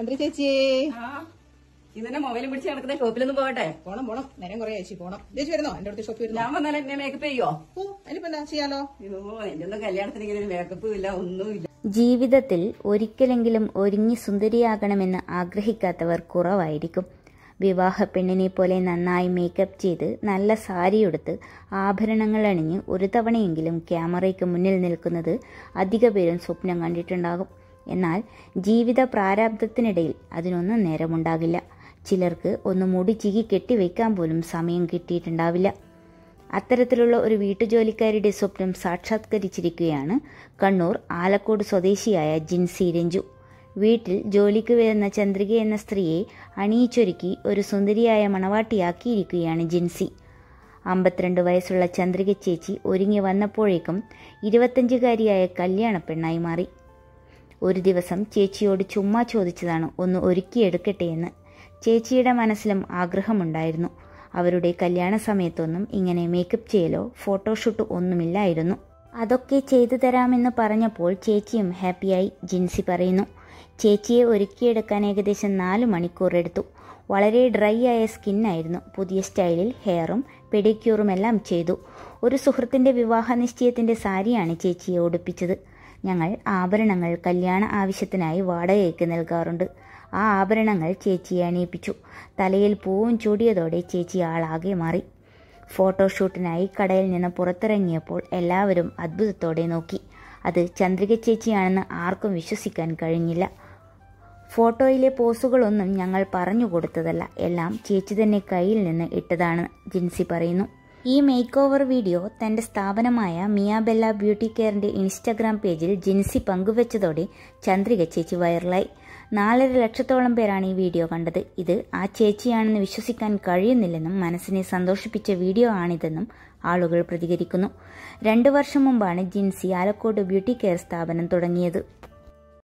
ചന്ദ്ര ചേച്ചി ഇതിന്റെ മൊബൈലും പിടിച്ച് കിടക്കുന്ന ഷോപ്പിലൊന്നും പോകട്ടെ പോണം പോണം നേരം കുറെ ചേച്ചി പോണം ചേച്ചി വരുന്നോ എന്റെ അടുത്ത് ഷോപ്പിൽ വരുന്നു ഞാൻ വന്നാൽ എന്നെ മേക്കപ്പ് ചെയ്യോ അതിനിപ്പോ എന്താ ചെയ്യാലോ എന്റെ ഒന്നും കല്യാണത്തിന് ഇങ്ങനെ മേക്കപ്പ് ഇല്ല ഒന്നുമില്ല ജീവിതത്തിൽ ഒരിക്കലെങ്കിലും ഒരുങ്ങി സുന്ദരിയാകണമെന്ന് ആഗ്രഹിക്കാത്തവർ കുറവായിരിക്കും വിവാഹ പെണ്ണിനെ പോലെ നന്നായി മേക്കപ്പ് ചെയ്ത് നല്ല സാരിയെടുത്ത് ആഭരണങ്ങൾ അണിഞ്ഞ് ഒരു തവണയെങ്കിലും ക്യാമറയ്ക്ക് മുന്നിൽ നിൽക്കുന്നത് അധിക പേരും സ്വപ്നം കണ്ടിട്ടുണ്ടാകും എന്നാൽ ജീവിത പ്രാരാബ്ധത്തിനിടയിൽ അതിനൊന്നും നേരമുണ്ടാകില്ല ചിലർക്ക് ഒന്ന് മുടി ചികി കെട്ടിവെക്കാൻ പോലും സമയം കിട്ടിയിട്ടുണ്ടാവില്ല അത്തരത്തിലുള്ള ഒരു വീട്ടുജോലിക്കാരിയുടെ സ്വപ്നം സാക്ഷാത്കരിച്ചിരിക്കുകയാണ് കണ്ണൂർ ആലക്കോട് സ്വദേശിയായ ജിൻസി രഞ്ജു വീട്ടിൽ ജോലിക്ക് വരുന്ന ചന്ദ്രിക എന്ന സ്ത്രീയെ അണിയിച്ചൊരുക്കി ഒരു സുന്ദരിയായ മണവാട്ടിയാക്കിയിരിക്കുകയാണ് ജിൻസി അമ്പത്തിരണ്ട് വയസ്സുള്ള ചന്ദ്രിക ചേച്ചി ഒരുങ്ങി വന്നപ്പോഴേക്കും ഇരുപത്തഞ്ചുകാരിയായ കല്യാണ പെണ്ണായി മാറി ഒരു ദിവസം ചേച്ചിയോട് ചുമ്മാ ചോദിച്ചതാണ് ഒന്ന് ഒരുക്കിയെടുക്കട്ടെ എന്ന് ചേച്ചിയുടെ മനസ്സിലും ആഗ്രഹമുണ്ടായിരുന്നു അവരുടെ കല്യാണ സമയത്തൊന്നും ഇങ്ങനെ മേക്കപ്പ് ചെയ്യലോ ഫോട്ടോഷൂട്ട് ഒന്നുമില്ലായിരുന്നു അതൊക്കെ ചെയ്തു തരാമെന്ന് പറഞ്ഞപ്പോൾ ചേച്ചിയും ഹാപ്പിയായി ജിൻസി പറയുന്നു ചേച്ചിയെ ഒരുക്കിയെടുക്കാൻ ഏകദേശം നാല് മണിക്കൂർ എടുത്തു വളരെ ഡ്രൈ ആയ സ്കിന്നായിരുന്നു പുതിയ സ്റ്റൈലിൽ ഹെയറും പെഡിക്യൂറും എല്ലാം ചെയ്തു ഒരു സുഹൃത്തിൻ്റെ വിവാഹ നിശ്ചയത്തിൻ്റെ സാരിയാണ് ചേച്ചിയെ ഉടുപ്പിച്ചത് ഞങ്ങൾ ആഭരണങ്ങൾ കല്യാണ ആവശ്യത്തിനായി വാടകയ്ക്ക് നൽകാറുണ്ട് ആ ആഭരണങ്ങൾ ചേച്ചിയെ അണിയിപ്പിച്ചു തലയിൽ പൂവും ചൂടിയതോടെ ചേച്ചി ആളാകെ മാറി ഫോട്ടോഷൂട്ടിനായി കടയിൽ നിന്ന് പുറത്തിറങ്ങിയപ്പോൾ എല്ലാവരും അത്ഭുതത്തോടെ നോക്കി അത് ചന്ദ്രിക ചേച്ചിയാണെന്ന് ആർക്കും വിശ്വസിക്കാൻ കഴിഞ്ഞില്ല ഫോട്ടോയിലെ പോസുകളൊന്നും ഞങ്ങൾ പറഞ്ഞു കൊടുത്തതല്ല എല്ലാം ചേച്ചി തന്നെ കയ്യിൽ നിന്ന് ഇട്ടതാണ് ജിൻസി പറയുന്നു ഈ മേക്ക് ഓവർ വീഡിയോ തൻ്റെ സ്ഥാപനമായ മിയാബെല്ല ബ്യൂട്ടി കെയറിൻ്റെ ഇൻസ്റ്റാഗ്രാം പേജിൽ ജിൻസി പങ്കുവച്ചതോടെ ചന്ദ്രിക ചേച്ചി വൈറലായി നാലര ലക്ഷത്തോളം പേരാണ് ഈ വീഡിയോ കണ്ടത് ഇത് ആ ചേച്ചിയാണെന്ന് വിശ്വസിക്കാൻ കഴിയുന്നില്ലെന്നും മനസ്സിനെ സന്തോഷിപ്പിച്ച വീഡിയോ ആണിതെന്നും ആളുകൾ പ്രതികരിക്കുന്നു രണ്ടു വർഷം മുമ്പാണ് ജിൻസി ആലക്കോട് ബ്യൂട്ടി കെയർ സ്ഥാപനം തുടങ്ങിയത്